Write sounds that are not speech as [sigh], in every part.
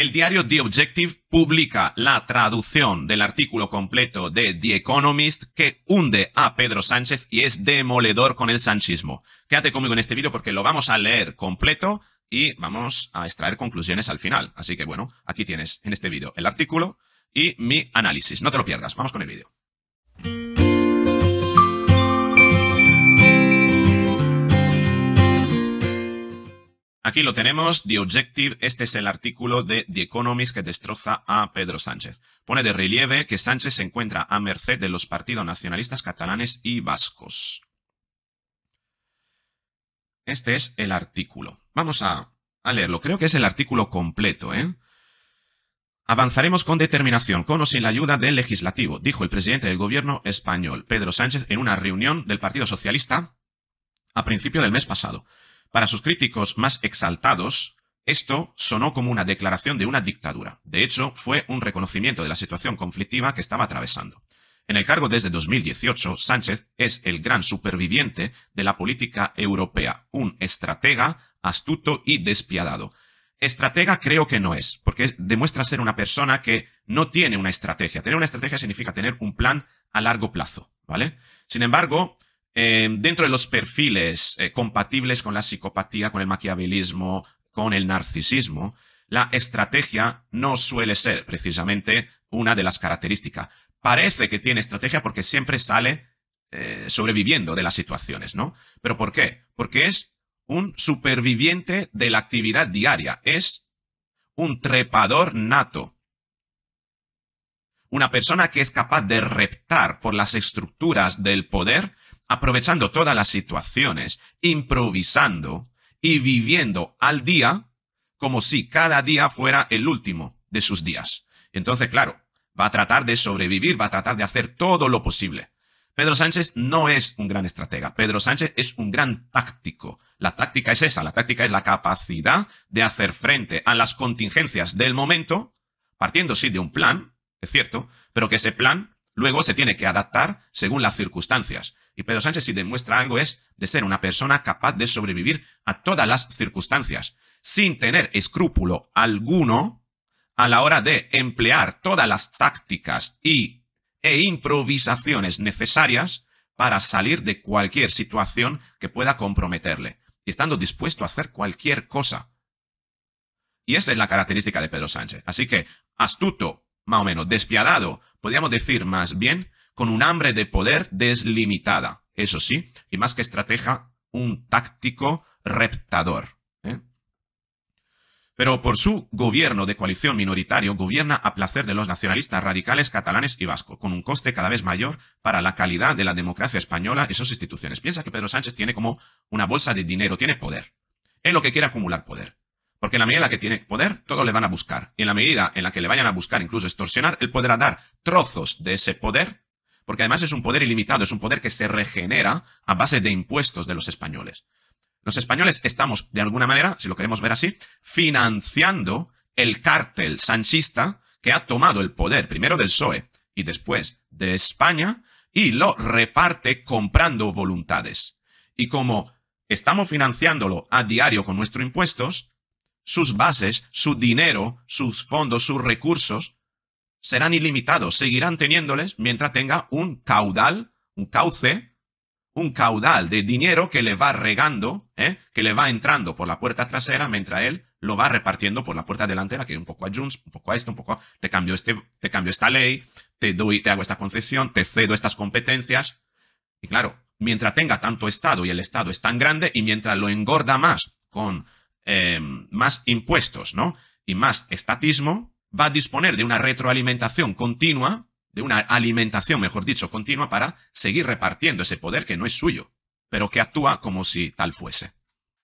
El diario The Objective publica la traducción del artículo completo de The Economist que hunde a Pedro Sánchez y es demoledor con el sanchismo. Quédate conmigo en este vídeo porque lo vamos a leer completo y vamos a extraer conclusiones al final. Así que bueno, aquí tienes en este vídeo el artículo y mi análisis. No te lo pierdas, vamos con el vídeo. Aquí lo tenemos, The Objective, este es el artículo de The Economist que destroza a Pedro Sánchez. Pone de relieve que Sánchez se encuentra a merced de los partidos nacionalistas catalanes y vascos. Este es el artículo. Vamos a, leerlo, creo que es el artículo completo, ¿eh? Avanzaremos con determinación, con o sin la ayuda del legislativo, dijo el presidente del gobierno español, Pedro Sánchez, en una reunión del Partido Socialista a principio del mes pasado. Para sus críticos más exaltados, esto sonó como una declaración de una dictadura. De hecho, fue un reconocimiento de la situación conflictiva que estaba atravesando. En el cargo desde 2018, Sánchez es el gran superviviente de la política europea, un estratega astuto y despiadado. Estratega creo que no es, porque demuestra ser una persona que no tiene una estrategia. Tener una estrategia significa tener un plan a largo plazo, ¿vale? Sin embargo, Em, dentro de los perfiles eh, compatibles con la psicopatía, con el maquiavelismo, con el narcisismo, la estrategia no suele ser precisamente una de las características. Parece que tiene estrategia porque siempre sale eh, sobreviviendo de las situaciones, ¿no? ¿Pero por qué? Porque es un superviviente de la actividad diaria, es un trepador nato. Una persona que es capaz de reptar por las estructuras del poder aprovechando todas las situaciones, improvisando y viviendo al día como si cada día fuera el último de sus días. Entonces, claro, va a tratar de sobrevivir, va a tratar de hacer todo lo posible. Pedro Sánchez no es un gran estratega, Pedro Sánchez es un gran táctico. La táctica es esa, la táctica es la capacidad de hacer frente a las contingencias del momento, partiendo sí de un plan, es cierto, pero que ese plan luego se tiene que adaptar según las circunstancias y Pedro Sánchez si demuestra algo es de ser una persona capaz de sobrevivir a todas las circunstancias, sin tener escrúpulo alguno a la hora de emplear todas las tácticas y, e improvisaciones necesarias para salir de cualquier situación que pueda comprometerle, estando dispuesto a hacer cualquier cosa. Y esa es la característica de Pedro Sánchez. Así que, astuto, más o menos, despiadado, podríamos decir más bien con un hambre de poder deslimitada, eso sí, y más que estratega, un táctico reptador. ¿eh? Pero por su gobierno de coalición minoritario gobierna a placer de los nacionalistas radicales catalanes y vasco, con un coste cada vez mayor para la calidad de la democracia española y sus instituciones. Piensa que Pedro Sánchez tiene como una bolsa de dinero, tiene poder. Él lo que quiere acumular poder. Porque en la medida en la que tiene poder, todos le van a buscar. Y en la medida en la que le vayan a buscar, incluso extorsionar, él podrá dar trozos de ese poder porque además es un poder ilimitado, es un poder que se regenera a base de impuestos de los españoles. Los españoles estamos, de alguna manera, si lo queremos ver así, financiando el cártel sanchista que ha tomado el poder primero del PSOE y después de España y lo reparte comprando voluntades. Y como estamos financiándolo a diario con nuestros impuestos, sus bases, su dinero, sus fondos, sus recursos serán ilimitados, seguirán teniéndoles mientras tenga un caudal, un cauce, un caudal de dinero que le va regando, ¿eh? que le va entrando por la puerta trasera mientras él lo va repartiendo por la puerta delantera, que un poco a Jones, un poco a esto, un poco a, te cambio este, te cambio esta ley, te doy, te hago esta concesión, te cedo estas competencias. Y claro, mientras tenga tanto Estado y el Estado es tan grande y mientras lo engorda más con eh, más impuestos, ¿no? Y más estatismo, va a disponer de una retroalimentación continua, de una alimentación, mejor dicho, continua para seguir repartiendo ese poder que no es suyo, pero que actúa como si tal fuese.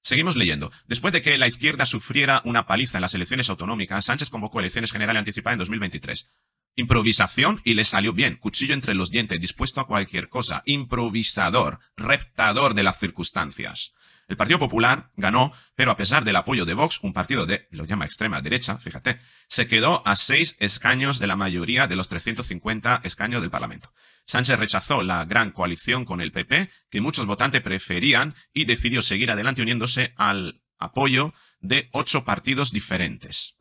Seguimos leyendo. Después de que la izquierda sufriera una paliza en las elecciones autonómicas, Sánchez convocó elecciones generales anticipadas en 2023. Improvisación y le salió bien. Cuchillo entre los dientes, dispuesto a cualquier cosa. Improvisador, reptador de las circunstancias. El Partido Popular ganó, pero a pesar del apoyo de Vox, un partido de, lo llama extrema derecha, fíjate, se quedó a seis escaños de la mayoría de los 350 escaños del Parlamento. Sánchez rechazó la gran coalición con el PP, que muchos votantes preferían, y decidió seguir adelante uniéndose al apoyo de ocho partidos diferentes.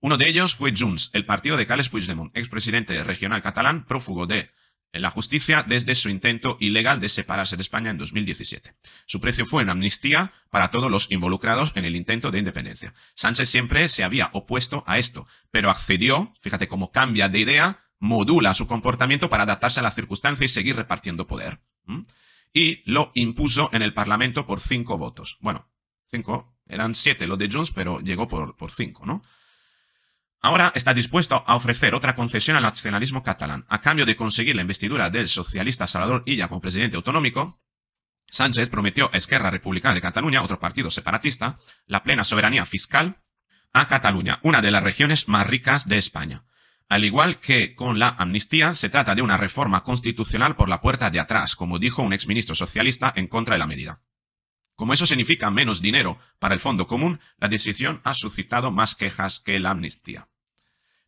Uno de ellos fue Junts, el partido de Carles Puigdemont, expresidente regional catalán, prófugo de en la justicia desde su intento ilegal de separarse de España en 2017. Su precio fue una amnistía para todos los involucrados en el intento de independencia. Sánchez siempre se había opuesto a esto, pero accedió, fíjate cómo cambia de idea, modula su comportamiento para adaptarse a la circunstancia y seguir repartiendo poder. Y lo impuso en el Parlamento por cinco votos. Bueno, cinco, eran siete los de Junts, pero llegó por, por cinco, ¿no? Ahora está dispuesto a ofrecer otra concesión al nacionalismo catalán. A cambio de conseguir la investidura del socialista Salvador Illa como presidente autonómico, Sánchez prometió a Esquerra Republicana de Cataluña, otro partido separatista, la plena soberanía fiscal a Cataluña, una de las regiones más ricas de España. Al igual que con la amnistía, se trata de una reforma constitucional por la puerta de atrás, como dijo un exministro socialista en contra de la medida. Como eso significa menos dinero para el Fondo Común, la decisión ha suscitado más quejas que la amnistía.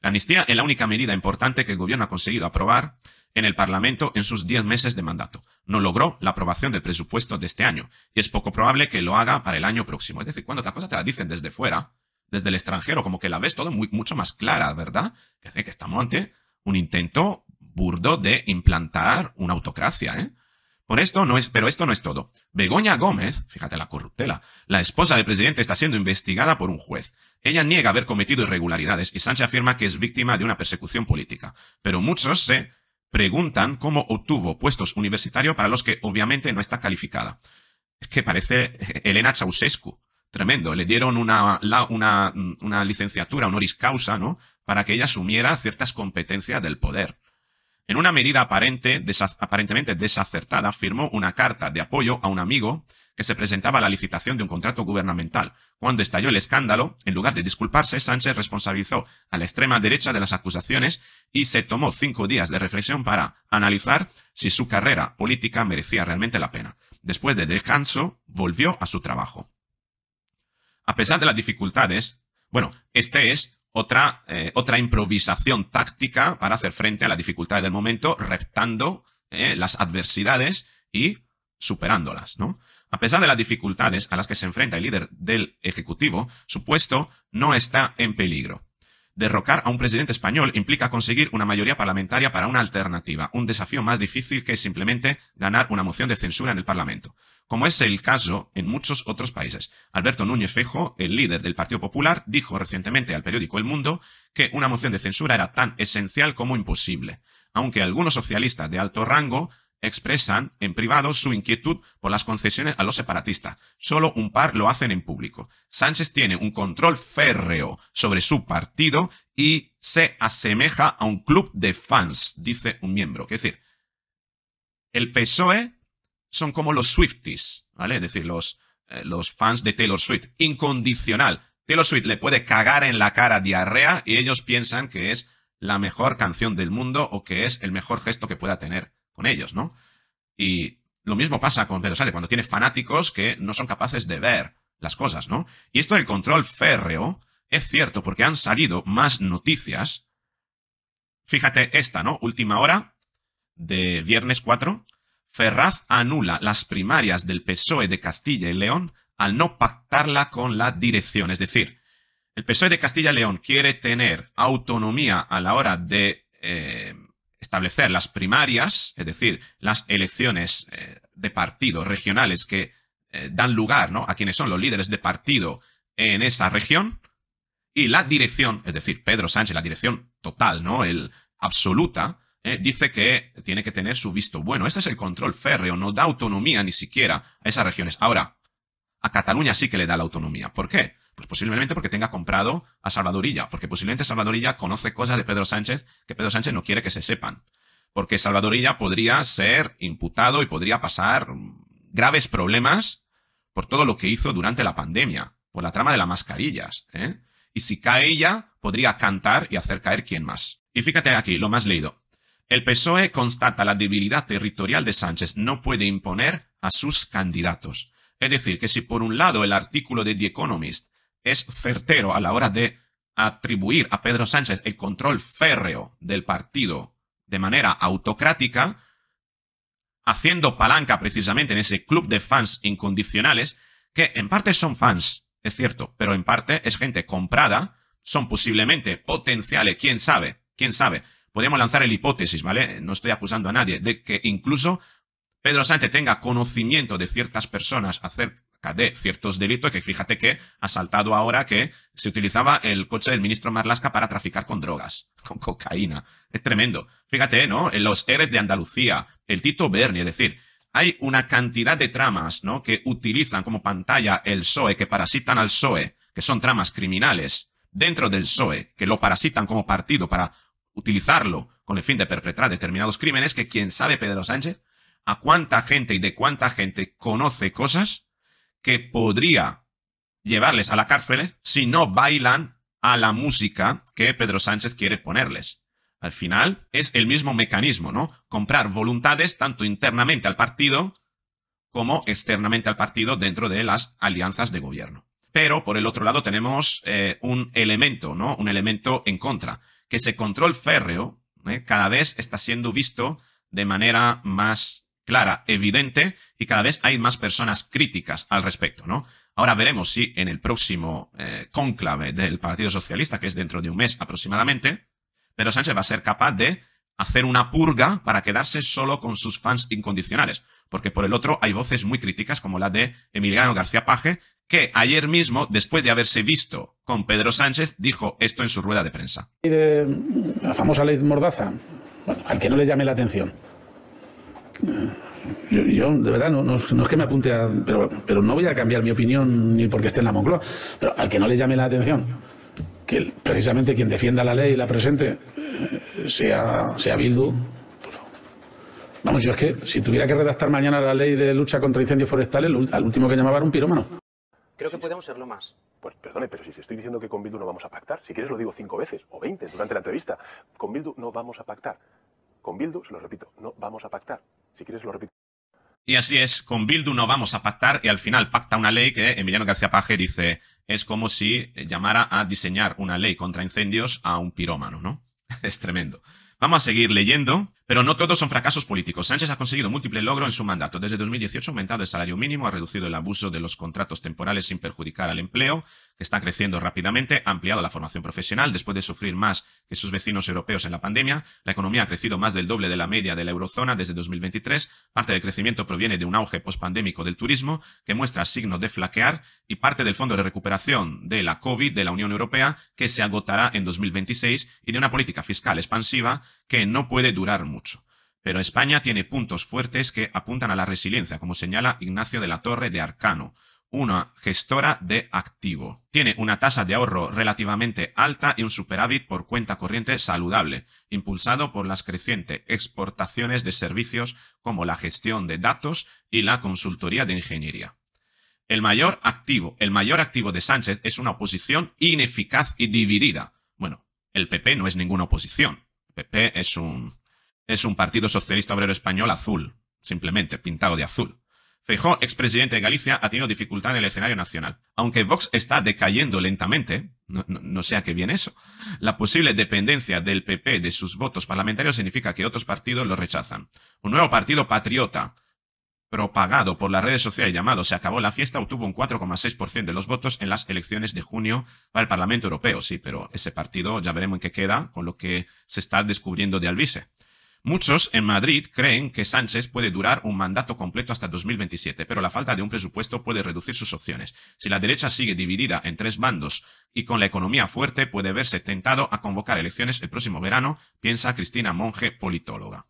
La amnistía es la única medida importante que el gobierno ha conseguido aprobar en el Parlamento en sus 10 meses de mandato. No logró la aprobación del presupuesto de este año y es poco probable que lo haga para el año próximo. Es decir, cuando esta cosa te la dicen desde fuera, desde el extranjero, como que la ves todo mucho más clara, ¿verdad? Que hace que estamos ante un intento burdo de implantar una autocracia, ¿eh? esto no es, pero esto no es todo. Begoña Gómez, fíjate la corruptela, la esposa del presidente está siendo investigada por un juez. Ella niega haber cometido irregularidades y Sánchez afirma que es víctima de una persecución política. Pero muchos se preguntan cómo obtuvo puestos universitarios para los que obviamente no está calificada. Es que parece Elena Ceausescu. Tremendo. Le dieron una, una, una licenciatura honoris causa, ¿no? Para que ella asumiera ciertas competencias del poder. En una medida aparentemente desacertada, firmó una carta de apoyo a un amigo que se presentaba a la licitación de un contrato gubernamental. Cuando estalló el escándalo, en lugar de disculparse, Sánchez responsabilizó a la extrema derecha de las acusaciones y se tomó cinco días de reflexión para analizar si su carrera política merecía realmente la pena. Después de descanso, volvió a su trabajo. A pesar de las dificultades, bueno, este es otra, eh, otra improvisación táctica para hacer frente a las dificultades del momento, reptando eh, las adversidades y superándolas, A pesar de las dificultades a las que se enfrenta el líder del Ejecutivo, su puesto no está en peligro. Derrocar a un presidente español implica conseguir una mayoría parlamentaria para una alternativa, un desafío más difícil que simplemente ganar una moción de censura en el Parlamento como es el caso en muchos otros países. Alberto Núñez Fejo, el líder del Partido Popular, dijo recientemente al periódico El Mundo que una moción de censura era tan esencial como imposible, aunque algunos socialistas de alto rango expresan en privado su inquietud por las concesiones a los separatistas. Solo un par lo hacen en público. Sánchez tiene un control férreo sobre su partido y se asemeja a un club de fans, dice un miembro. Es decir, el PSOE son como los Swifties, ¿vale? Es decir, los, eh, los fans de Taylor Swift. Incondicional. Taylor Swift le puede cagar en la cara diarrea y ellos piensan que es la mejor canción del mundo o que es el mejor gesto que pueda tener con ellos, ¿no? Y lo mismo pasa con Pero, Sale, cuando tiene fanáticos que no son capaces de ver las cosas, ¿no? Y esto del control férreo es cierto porque han salido más noticias. Fíjate esta, ¿no? Última hora de viernes 4. Ferraz anula las primarias del PSOE de Castilla y León al no pactarla con la dirección. Es decir, el PSOE de Castilla y León quiere tener autonomía a la hora de eh, establecer las primarias, es decir, las elecciones eh, de partido regionales que eh, dan lugar ¿no? a quienes son los líderes de partido en esa región, y la dirección, es decir, Pedro Sánchez, la dirección total, ¿no? El absoluta, eh, dice que tiene que tener su visto bueno. Ese es el control férreo, no da autonomía ni siquiera a esas regiones. Ahora, a Cataluña sí que le da la autonomía. ¿Por qué? Pues posiblemente porque tenga comprado a Salvadorilla, porque posiblemente Salvadorilla conoce cosas de Pedro Sánchez que Pedro Sánchez no quiere que se sepan. Porque Salvadorilla podría ser imputado y podría pasar graves problemas por todo lo que hizo durante la pandemia, por la trama de las mascarillas. ¿eh? Y si cae ella, podría cantar y hacer caer quien más. Y fíjate aquí, lo más leído. El PSOE constata la debilidad territorial de Sánchez, no puede imponer a sus candidatos. Es decir, que si por un lado el artículo de The Economist es certero a la hora de atribuir a Pedro Sánchez el control férreo del partido de manera autocrática, haciendo palanca precisamente en ese club de fans incondicionales, que en parte son fans, es cierto, pero en parte es gente comprada, son posiblemente potenciales, quién sabe, quién sabe, podríamos lanzar el hipótesis, ¿vale? No estoy acusando a nadie, de que incluso Pedro Sánchez tenga conocimiento de ciertas personas acerca de ciertos delitos, que fíjate que ha saltado ahora que se utilizaba el coche del ministro Marlasca para traficar con drogas, [laughs] con cocaína. Es tremendo. Fíjate, ¿no? En Los Eres de Andalucía, el Tito Berni, es decir, hay una cantidad de tramas, ¿no? Que utilizan como pantalla el PSOE, que parasitan al PSOE, que son tramas criminales dentro del PSOE, que lo parasitan como partido para utilizarlo con el fin de perpetrar determinados crímenes que quien sabe Pedro Sánchez a cuánta gente y de cuánta gente conoce cosas que podría llevarles a la cárcel si no bailan a la música que Pedro Sánchez quiere ponerles. Al final es el mismo mecanismo, ¿no? Comprar voluntades tanto internamente al partido como externamente al partido dentro de las alianzas de gobierno. Pero por el otro lado tenemos eh, un elemento, ¿no? Un elemento en contra, que ese control férreo ¿eh? cada vez está siendo visto de manera más clara, evidente, y cada vez hay más personas críticas al respecto, ¿no? Ahora veremos si en el próximo conclave eh, cónclave del Partido Socialista, que es dentro de un mes aproximadamente, Pedro Sánchez va a ser capaz de hacer una purga para quedarse solo con sus fans incondicionales, porque por el otro hay voces muy críticas como la de Emiliano García Paje, que ayer mismo, después de haberse visto con Pedro Sánchez, dijo esto en su rueda de prensa. de la famosa ley Mordaza, al que no le llame la atención. Yo, de verdad, no, es que me apunte a... Pero, pero no voy a cambiar mi opinión ni porque esté en la Moncloa, pero al que no le llame la atención, que precisamente quien defienda la ley y la presente eh, sea, sea Bildu, Vamos, yo es que si tuviera que redactar mañana la ley de lucha contra incendios forestales, al último que llamaba era un pirómano. Creo que podemos serlo más. Pues perdone, pero si estoy diciendo que con Bildu no vamos a pactar, si quieres lo digo cinco veces o veinte durante la entrevista. Con Bildu no vamos a pactar. Con Bildu, se lo repito, no vamos a pactar. Si quieres lo repito. Y así es, con Bildu no vamos a pactar y al final pacta una ley que Emiliano García Paje dice es como si llamara a diseñar una ley contra incendios a un pirómano, ¿no? [laughs] es tremendo. Vamos a seguir leyendo. Pero no todos son fracasos políticos. Sánchez ha conseguido múltiple logro en su mandato. Desde 2018 ha aumentado el salario mínimo, ha reducido el abuso de los contratos temporales sin perjudicar al empleo, está creciendo rápidamente, ha ampliado la formación profesional después de sufrir más que sus vecinos europeos en la pandemia. La economía ha crecido más del doble de la media de la eurozona desde 2023. Parte del crecimiento proviene de un auge pospandémico del turismo que muestra signos de flaquear y parte del Fondo de Recuperación de la COVID de la Unión Europea que se agotará en 2026 y de una política fiscal expansiva que no puede durar mucho. Pero España tiene puntos fuertes que apuntan a la resiliencia, como señala Ignacio de la Torre de Arcano, una gestora de activo. Tiene una tasa de ahorro relativamente alta y un superávit por cuenta corriente saludable, impulsado por las crecientes exportaciones de servicios como la gestión de datos y la consultoría de ingeniería. El mayor activo, el mayor activo de Sánchez es una oposición ineficaz y dividida. Bueno, el PP no es ninguna oposición. El PP es un es un partido socialista obrero español azul, simplemente pintado de azul. Feijóo, expresidente de Galicia, ha tenido dificultad en el escenario nacional. Aunque Vox está decayendo lentamente, no, sé qué viene eso, la posible dependencia del PP de sus votos parlamentarios significa que otros partidos lo rechazan. Un nuevo partido patriota, propagado por las redes sociales llamado Se acabó la fiesta, obtuvo un 4,6% de los votos en las elecciones de junio para el Parlamento Europeo. Sí, pero ese partido ya veremos en qué queda con lo que se está descubriendo de Alvise. Muchos en Madrid creen que Sánchez puede durar un mandato completo hasta 2027, pero la falta de un presupuesto puede reducir sus opciones. Si la derecha sigue dividida en tres bandos y con la economía fuerte puede verse tentado a convocar elecciones el próximo verano, piensa Cristina Monge, politóloga.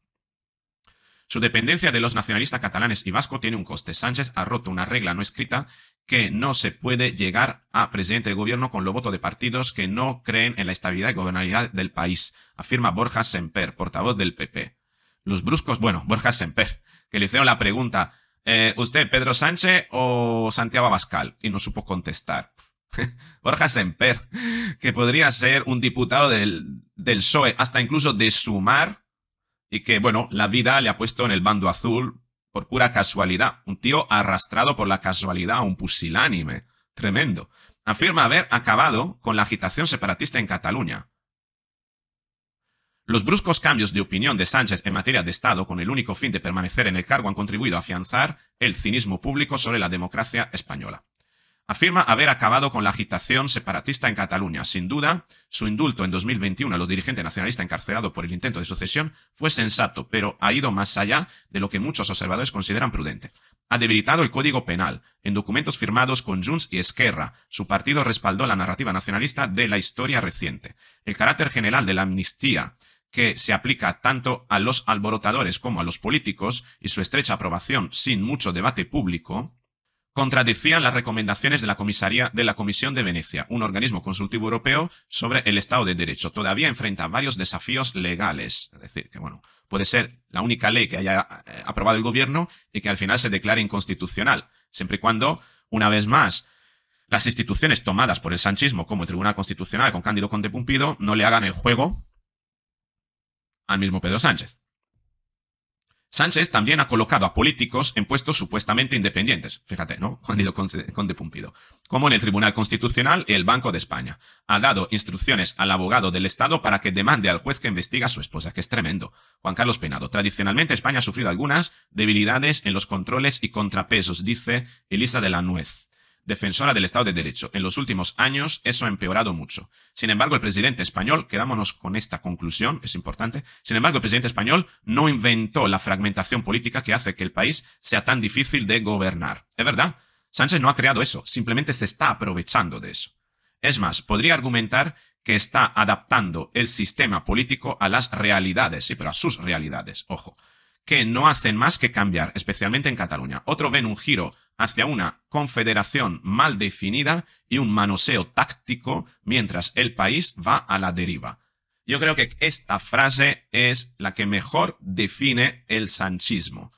Su dependencia de los nacionalistas catalanes y vasco tiene un coste. Sánchez ha roto una regla no escrita que no se puede llegar a presidente del gobierno con los votos de partidos que no creen en la estabilidad y gobernabilidad del país, afirma Borja Semper, portavoz del PP. Los bruscos, bueno, Borja Semper, que le hicieron la pregunta, eh, ¿usted Pedro Sánchez o Santiago Abascal? Y no supo contestar. [laughs] Borja Semper, que podría ser un diputado del, del PSOE, hasta incluso de Sumar, y que, bueno, la vida le ha puesto en el bando azul por pura casualidad. Un tío arrastrado por la casualidad, un pusilánime. Tremendo. Afirma haber acabado con la agitación separatista en Cataluña. Los bruscos cambios de opinión de Sánchez en materia de Estado con el único fin de permanecer en el cargo han contribuido a afianzar el cinismo público sobre la democracia española afirma haber acabado con la agitación separatista en Cataluña. Sin duda, su indulto en 2021 a los dirigentes nacionalistas encarcelados por el intento de sucesión fue sensato, pero ha ido más allá de lo que muchos observadores consideran prudente. Ha debilitado el Código Penal. En documentos firmados con Junts y Esquerra, su partido respaldó la narrativa nacionalista de la historia reciente. El carácter general de la amnistía que se aplica tanto a los alborotadores como a los políticos y su estrecha aprobación sin mucho debate público, contradecían las recomendaciones de la comisaría de la Comisión de Venecia, un organismo consultivo europeo sobre el Estado de Derecho. Todavía enfrenta varios desafíos legales. Es decir, que bueno, puede ser la única ley que haya eh, aprobado el gobierno y que al final se declare inconstitucional, siempre y cuando, una vez más, las instituciones tomadas por el sanchismo, como el Tribunal Constitucional con Cándido Conde Pumpido, no le hagan el juego al mismo Pedro Sánchez. Sánchez también ha colocado a políticos en puestos supuestamente independientes, fíjate, ¿no? [laughs] Condepumpido, como en el Tribunal Constitucional y el Banco de España. Ha dado instrucciones al abogado del Estado para que demande al juez que investiga a su esposa, que es tremendo. Juan Carlos Penado. Tradicionalmente España ha sufrido algunas debilidades en los controles y contrapesos, dice Elisa de la Nuez defensora del Estado de Derecho. En los últimos años eso ha empeorado mucho. Sin embargo, el presidente español, quedámonos con esta conclusión, es importante, sin embargo, el presidente español no inventó la fragmentación política que hace que el país sea tan difícil de gobernar. Es verdad, Sánchez no ha creado eso, simplemente se está aprovechando de eso. Es más, podría argumentar que está adaptando el sistema político a las realidades, sí, pero a sus realidades, ojo, que no hacen más que cambiar, especialmente en Cataluña. Otro ven un giro hacia una confederación mal definida y un manoseo táctico mientras el país va a la deriva. Yo creo que esta frase es la que mejor define el sanchismo.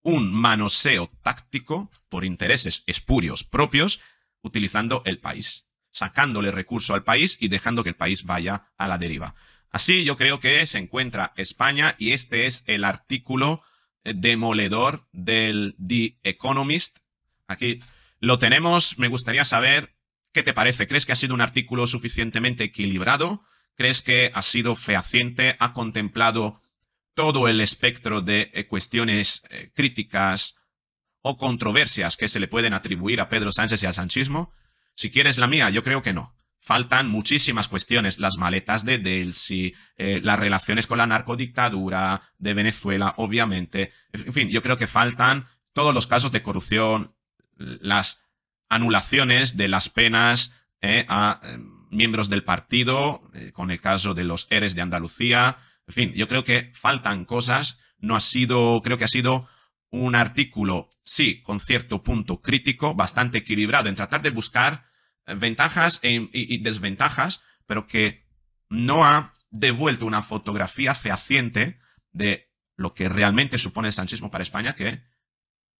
Un manoseo táctico por intereses espurios propios utilizando el país, sacándole recurso al país y dejando que el país vaya a la deriva. Así yo creo que se encuentra España y este es el artículo eh, demoledor del The Economist Aquí lo tenemos. Me gustaría saber qué te parece. ¿Crees que ha sido un artículo suficientemente equilibrado? ¿Crees que ha sido fehaciente? ¿Ha contemplado todo el espectro de eh, cuestiones eh, críticas o controversias que se le pueden atribuir a Pedro Sánchez y al sanchismo? Si quieres la mía, yo creo que no. Faltan muchísimas cuestiones, las maletas de Delsi, eh, las relaciones con la narcodictadura de Venezuela, obviamente. En fin, yo creo que faltan todos los casos de corrupción, las anulaciones de las penas eh, a eh, miembros del partido, eh, con el caso de los ERES de Andalucía. En fin, yo creo que faltan cosas. No ha sido, creo que ha sido un artículo, sí, con cierto punto crítico, bastante equilibrado en tratar de buscar ventajas e, y, y desventajas, pero que no ha devuelto una fotografía fehaciente de lo que realmente supone el sanchismo para España, que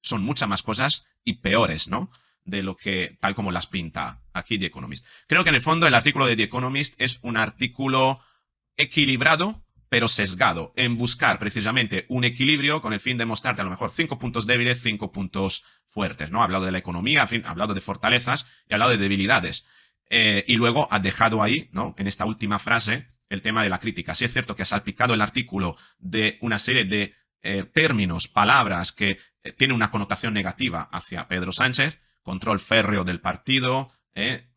son muchas más cosas y peores, ¿no? De lo que, tal como las pinta aquí The Economist. Creo que en el fondo el artículo de The Economist es un artículo equilibrado, pero sesgado, en buscar precisamente un equilibrio con el fin de mostrarte a lo mejor cinco puntos débiles, cinco puntos fuertes, ¿no? Ha hablado de la economía, en fin, ha hablado de fortalezas y ha hablado de debilidades. Eh, y luego ha dejado ahí, ¿no? En esta última frase, el tema de la crítica. Sí es cierto que ha salpicado el artículo de una serie de eh, términos, palabras que tiene una connotación negativa hacia Pedro Sánchez, control férreo del partido, ¿eh?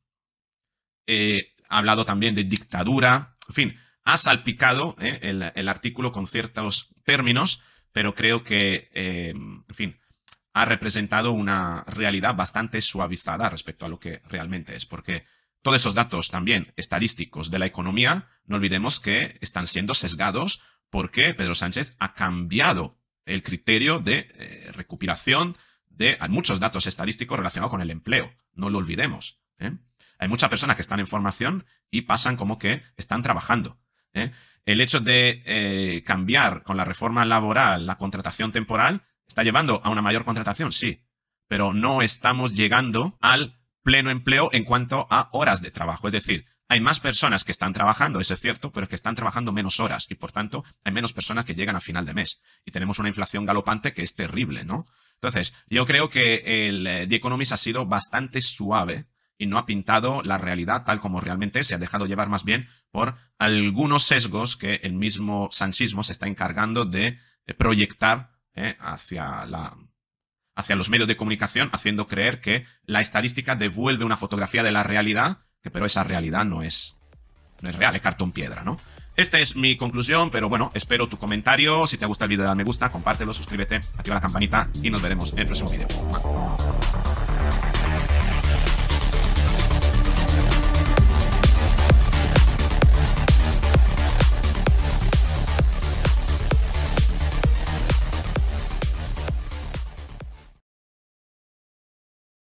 Eh, ha hablado también de dictadura, en fin, ha salpicado ¿eh? el, el, artículo con ciertos términos, pero creo que, en fin, ha representado una realidad bastante suavizada respecto a lo que realmente es, porque todos esos datos también estadísticos de la economía, no olvidemos que están siendo sesgados porque Pedro Sánchez ha cambiado el criterio de eh, recuperación de muchos datos estadísticos relacionados con el empleo. No lo olvidemos. ¿eh? Hay muchas personas que están en formación y pasan como que están trabajando. ¿eh? El hecho de cambiar con la reforma laboral la contratación temporal está llevando a una mayor contratación, sí, pero no estamos llegando al pleno empleo en cuanto a horas de trabajo. Es decir, hay más personas que están trabajando, eso es cierto, pero es que están trabajando menos horas y por tanto hay menos personas que llegan a final de mes. Y tenemos una inflación galopante que es terrible, ¿no? Entonces, yo creo que el eh, The Economist ha sido bastante suave y no ha pintado la realidad tal como realmente se ha dejado llevar más bien por algunos sesgos que el mismo sanchismo se está encargando de eh, proyectar eh, hacia la, hacia los medios de comunicación, haciendo creer que la estadística devuelve una fotografía de la realidad pero esa realidad no es, no es real, es cartón piedra, ¿no? Esta es mi conclusión, pero bueno, espero tu comentario. Si te gusta el video, dale me gusta, compártelo, suscríbete, activa la campanita y nos veremos en el próximo video.